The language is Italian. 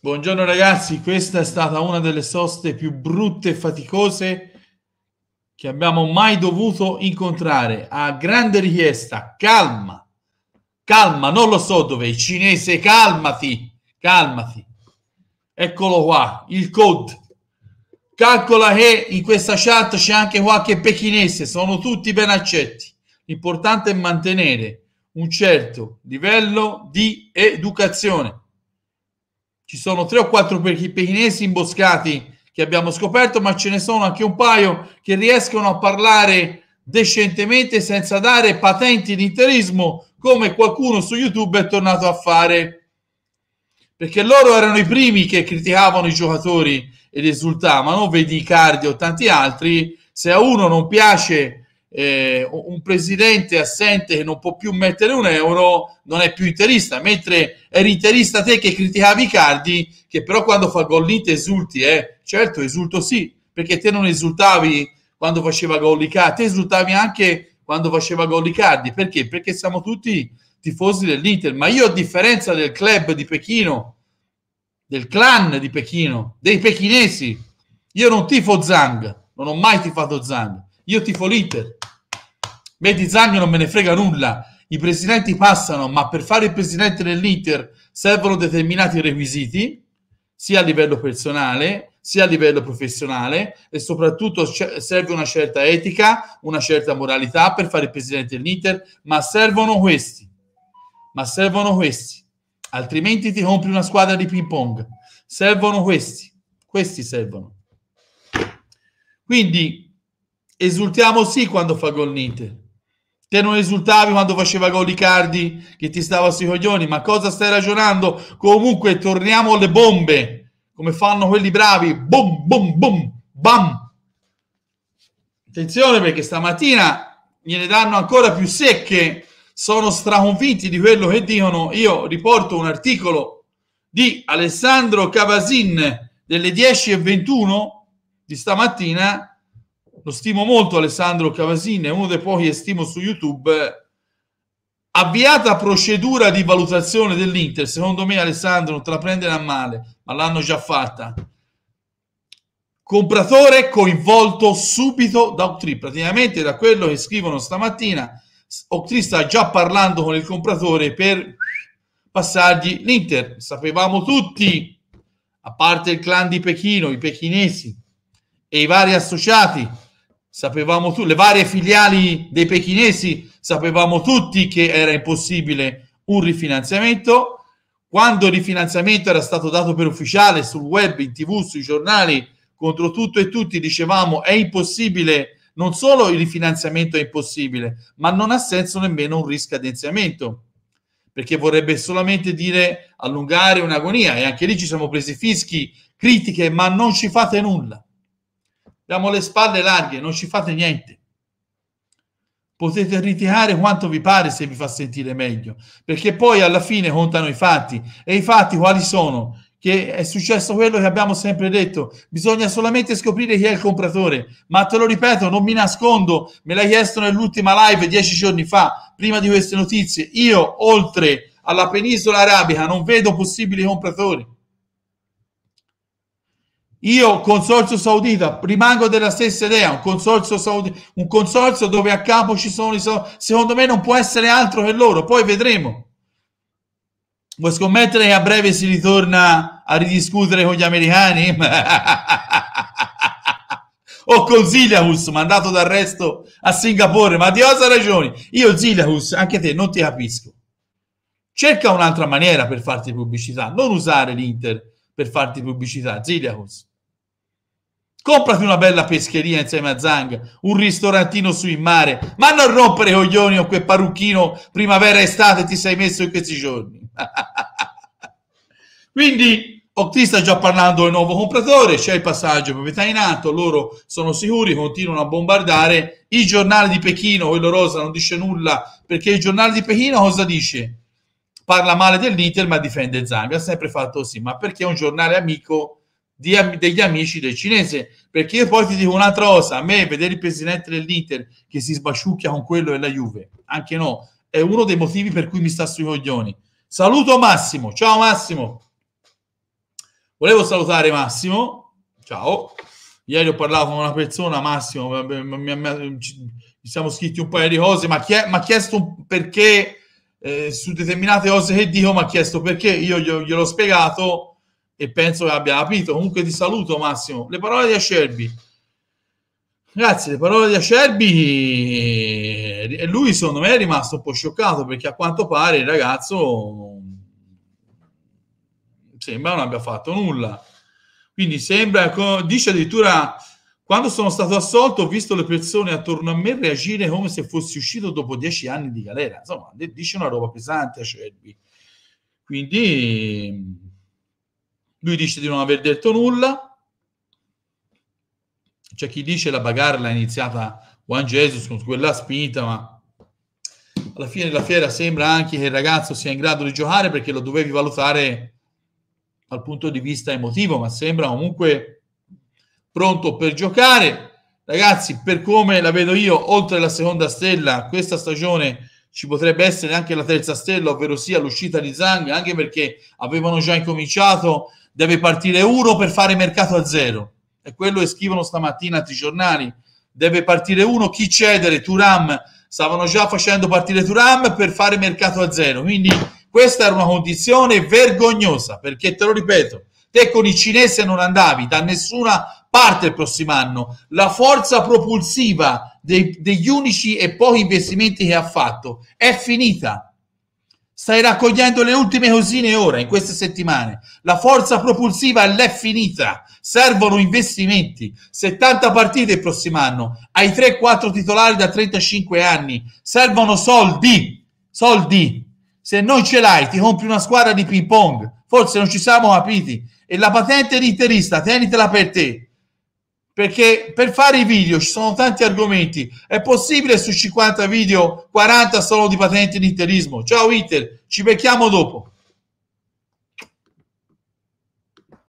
Buongiorno ragazzi, questa è stata una delle soste più brutte e faticose che abbiamo mai dovuto incontrare. A grande richiesta, calma, calma, non lo so dove, cinese, calmati, calmati. Eccolo qua, il code. Calcola che in questa chat c'è anche qualche pechinese, sono tutti ben accetti. L'importante è mantenere un certo livello di educazione ci sono tre o quattro pechinesi imboscati che abbiamo scoperto, ma ce ne sono anche un paio che riescono a parlare decentemente senza dare patenti di interismo come qualcuno su YouTube è tornato a fare. Perché loro erano i primi che criticavano i giocatori ed esultavano, vedi Cardi o tanti altri, se a uno non piace eh, un presidente assente che non può più mettere un euro non è più interista, mentre eri interista te che criticavi Cardi, che però quando fa gol lì te esulti, eh. certo esulto sì, perché te non esultavi quando faceva gol Icardi, te esultavi anche quando faceva gol Icardi, perché? Perché siamo tutti tifosi dell'Inter, ma io a differenza del club di Pechino, del clan di Pechino, dei pechinesi, io non tifo Zang, non ho mai tifato Zang, io tifo l'Inter me di Zagno non me ne frega nulla. I presidenti passano, ma per fare il presidente dell'Inter servono determinati requisiti, sia a livello personale, sia a livello professionale e soprattutto serve una certa etica, una certa moralità per fare il presidente dell'Inter, ma servono questi. Ma servono questi. Altrimenti ti compri una squadra di ping pong. Servono questi. Questi servono. Quindi esultiamo sì quando fa gol l'Inter Te non esultavi quando faceva gol Icardi che ti stava sui coglioni, ma cosa stai ragionando? Comunque torniamo alle bombe, come fanno quelli bravi. Boom, boom, boom, bam. Attenzione perché stamattina gliene danno ancora più secche. Sono straconvinti di quello che dicono. Io riporto un articolo di Alessandro Cavasin delle 10.21 di stamattina lo stimo molto Alessandro Cavasin, è uno dei pochi che stimo su YouTube. Avviata procedura di valutazione dell'Inter, secondo me Alessandro non te la prendere a male, ma l'hanno già fatta. Compratore coinvolto subito da Octree, praticamente da quello che scrivono stamattina, Octree sta già parlando con il compratore per passargli l'Inter. Sapevamo tutti, a parte il clan di Pechino, i pechinesi e i vari associati sapevamo tutti, le varie filiali dei pechinesi, sapevamo tutti che era impossibile un rifinanziamento. Quando il rifinanziamento era stato dato per ufficiale sul web, in tv, sui giornali, contro tutto e tutti dicevamo è impossibile, non solo il rifinanziamento è impossibile, ma non ha senso nemmeno un riscadenziamento, perché vorrebbe solamente dire allungare un'agonia e anche lì ci siamo presi fischi, critiche, ma non ci fate nulla Abbiamo le spalle larghe, non ci fate niente. Potete ritirare quanto vi pare se vi fa sentire meglio, perché poi alla fine contano i fatti. E i fatti quali sono? Che è successo quello che abbiamo sempre detto, bisogna solamente scoprire chi è il compratore. Ma te lo ripeto, non mi nascondo, me l'hai chiesto nell'ultima live dieci giorni fa, prima di queste notizie. Io, oltre alla penisola arabica, non vedo possibili compratori io, consorzio saudita, rimango della stessa idea, un consorzio, saudita, un consorzio dove a capo ci sono i sauditi, secondo me non può essere altro che loro, poi vedremo. Vuoi scommettere che a breve si ritorna a ridiscutere con gli americani? o con Ziliacus, mandato d'arresto a Singapore, ma Dio ha ragioni? Io Ziliacus, anche te, non ti capisco. Cerca un'altra maniera per farti pubblicità, non usare l'Inter per farti pubblicità, Ziliacus. Comprati una bella pescheria insieme a Zang, un ristorantino su in mare, ma non rompere coglioni con quel parrucchino primavera-estate ti sei messo in questi giorni. Quindi Octi sta già parlando del nuovo compratore, c'è il passaggio proprietà in atto, loro sono sicuri, continuano a bombardare. I giornali di Pechino, quello rosa non dice nulla, perché il giornale di Pechino cosa dice? Parla male dell'Inter ma difende Zang, ha sempre fatto così, ma perché è un giornale amico di, degli amici del cinese. Perché io poi ti dico un'altra cosa: a me vedere il presidente dell'Inter che si sbasciucchia con quello della Juve, anche no, è uno dei motivi per cui mi sta sui coglioni. Saluto Massimo, ciao Massimo. Volevo salutare Massimo, ciao. Ieri ho parlato con una persona, Massimo, ci siamo scritti un paio di cose, ma chi ha chiesto perché eh, su determinate cose che dico, mi ha chiesto perché, io gliel'ho spiegato e penso che abbia capito. Comunque ti saluto Massimo. Le parole di Acerbi. Grazie, le parole di Acerbi e eh, lui secondo me è rimasto un po' scioccato perché a quanto pare il ragazzo sembra non abbia fatto nulla. Quindi sembra, dice addirittura, quando sono stato assolto ho visto le persone attorno a me reagire come se fossi uscito dopo dieci anni di galera. Insomma, dice una roba pesante Acerbi. Quindi lui dice di non aver detto nulla. C'è chi dice la bagarla è iniziata Juan Jesus con quella spinta, ma alla fine della fiera sembra anche che il ragazzo sia in grado di giocare perché lo dovevi valutare dal punto di vista emotivo, ma sembra comunque pronto per giocare. Ragazzi, per come la vedo io, oltre alla seconda stella, questa stagione ci potrebbe essere anche la terza stella, ovvero sia l'uscita di Zang, anche perché avevano già incominciato deve partire uno per fare mercato a zero. E quello che scrivono stamattina altri giornali. Deve partire uno, chi cedere? Turam. Stavano già facendo partire Turam per fare mercato a zero. Quindi questa era una condizione vergognosa, perché te lo ripeto, te con i cinesi non andavi da nessuna parte il prossimo anno. La forza propulsiva dei, degli unici e pochi investimenti che ha fatto è finita Stai raccogliendo le ultime cosine ora, in queste settimane. La forza propulsiva l'è finita. Servono investimenti. 70 partite il prossimo anno. Hai 3-4 titolari da 35 anni. Servono soldi. Soldi. Se non ce l'hai, ti compri una squadra di ping pong. Forse non ci siamo capiti. E la patente di interista, tenitela per te perché per fare i video ci sono tanti argomenti. È possibile su 50 video 40 solo di patente di interismo. Ciao Inter, ci becchiamo dopo.